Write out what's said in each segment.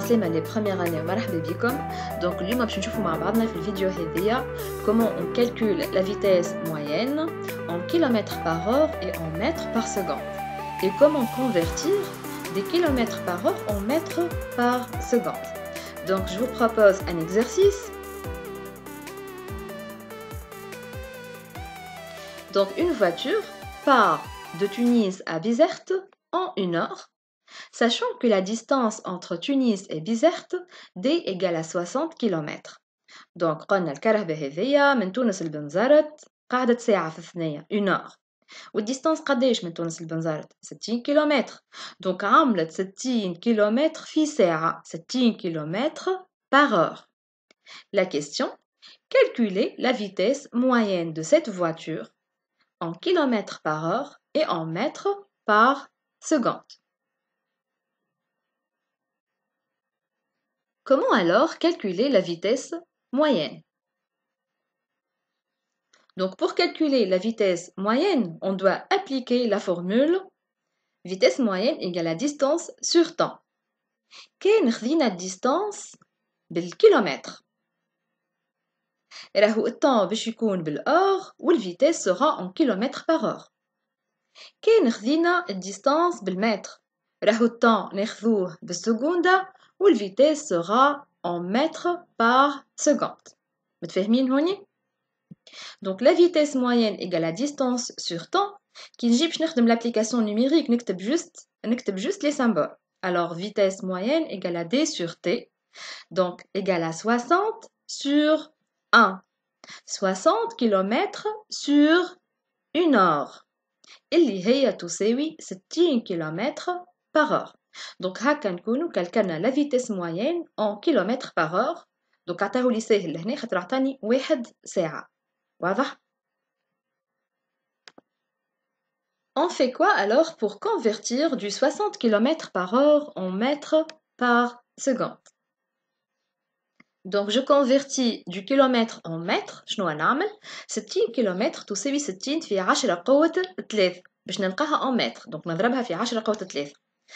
C'est ma première année à comme Donc, vidéo Hidea, comment on calcule la vitesse moyenne en kilomètres par heure et en mètres par seconde. Et comment convertir des kilomètres par heure en mètres par seconde. Donc, je vous propose un exercice. Donc, une voiture part de Tunis à Bizerte en une heure sachant que la distance entre tunis et bizerte d égale à 60 km. soixante kilomètres Donc, قلنا الكرهبة هذيا من تونس لبنزرت a ساعة une heure. اون distance والديستانس c'est من تونس Donc, 60 كيلومتر donc km 60 كيلومتر في c'est 60 km par heure La question Calculez la vitesse moyenne de cette voiture en kilomètres par heure et en mètres par seconde. Comment alors calculer la vitesse moyenne Donc pour calculer la vitesse moyenne, on doit appliquer la formule vitesse moyenne égale à distance sur temps. Quelle est la distance le kilomètre le temps va être en ou la vitesse sera en kilomètres par heure. Quelle est la distance en mètre Le temps va être en seconde où la vitesse sera en mètres par seconde. Vous Donc la vitesse moyenne égale la distance sur temps, qui est de l'application numérique, n'est juste, juste les symboles. Alors vitesse moyenne égale à d sur t, donc égale à 60 sur 1. 60 km sur 1 heure. Et l'IHEA tous c'est 60 km par heure. Donc, nous calculons la vitesse moyenne en kilomètres par heure. Donc, à taux lycée, il y a 1 heure. Voilà. On fait quoi alors pour convertir du 60 km par heure en mètres par seconde Donc, je convertis du kilomètre en mètre. Je vais faire 7 km, tout ce qui est 7 km, c'est 10 km. Je vais faire en mètre. Donc, je vais faire 10 km. Donc,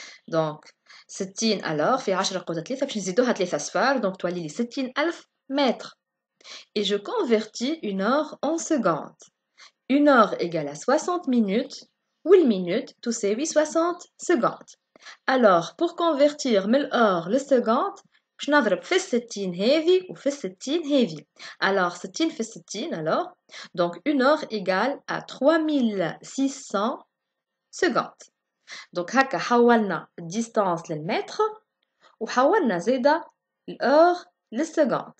دونك ستين ألف في عشرة قوة ثلاثة باش نزيدوها ثلاثة صفار دونك tu لي ستين ألف متر et je convertis une heure en seconde. Une heure égale à 60 minutes, ou une minute, tout c'est 60 secondes. Alors, pour convertir 1000 heures en seconde, je n'avais fait 60 heavy ou fait 60 heavy. Alors, 60 fait 60, alors. Donc, une heure égale à 3600 secondes. Donc, دونك هكا حولنا الديستانس للمتر وحولنا زيدا le للسكوند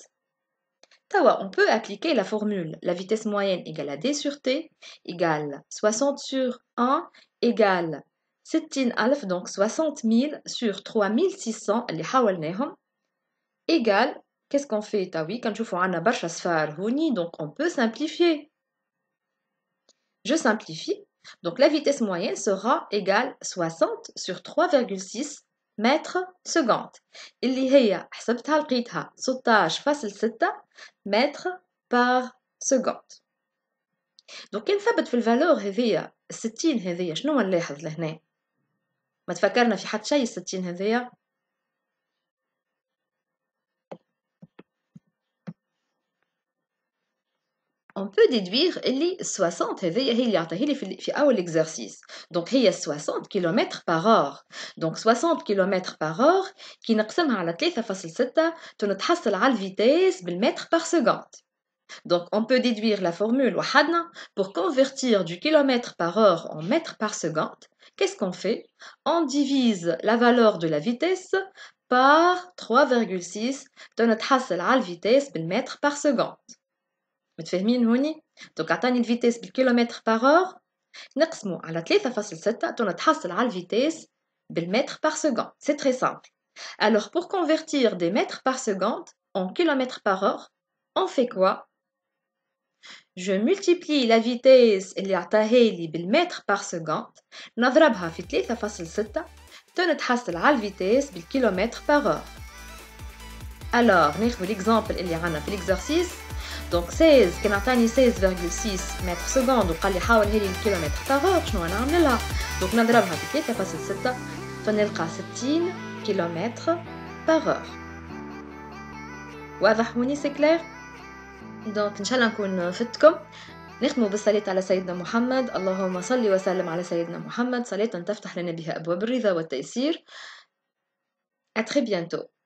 توا on peut appliquer la formule la vitesse moyenne égale à d sur t égale 60 sur 1 égale 60000 donc 60 000 sur 3600 اللي حولناهم égale qu'est-ce qu'on fait quand donc on peut simplifier je simplifie donc la vitesse moyenne sera égale 60 sur 3,6 virgule six mètres هي حسبتها لقيتها 16.6 la بار دونك كي نثبت في الفالور هذيا 60 هذيا شنو نلاحظ لهنا ما تفكرنا في شيء 60 on peut déduire les 60 l'exercice donc 60 km par heure donc 60 km par heure qui نقسمها على 3,6 تنتحصل على vitesse بالمتر par seconde donc on peut déduire la formule pour convertir du km par heure en mètre par seconde qu'est-ce qu'on fait on divise la valeur de la vitesse par 3,6 تنتحصل على vitesse بالمتر par seconde vous le comprenez ici Donc, à ta vitesse par km par heure, on le divise par 3,6 pour obtenir la vitesse par mètre par seconde. C'est très simple. Alors, pour convertir des mètres par seconde en kilomètres par heure, on fait quoi Je multiplie la vitesse qu'il m'a donnée par mètre par seconde, on la multiplie par 3,6, pour obtenir la vitesse par par heure. Alors, on l'exemple qu'on a fait dans l'exercice. دونك 16 كان عطاني 16.6 متر سكوند وقال لي حاول هذه الكيلومتر باغور شنو انا نعملها دونك نضربها ب 3 فاصل 6 فنلقى 60 كيلومتر باغور واضح هوني سي كلير دونك ان شاء الله نكون فدتكم نختموا بالصلاة على سيدنا محمد اللهم صل وسلم على سيدنا محمد صلاة تفتح لنا بها أبواب الرضا والتيسير أتخي بيانتو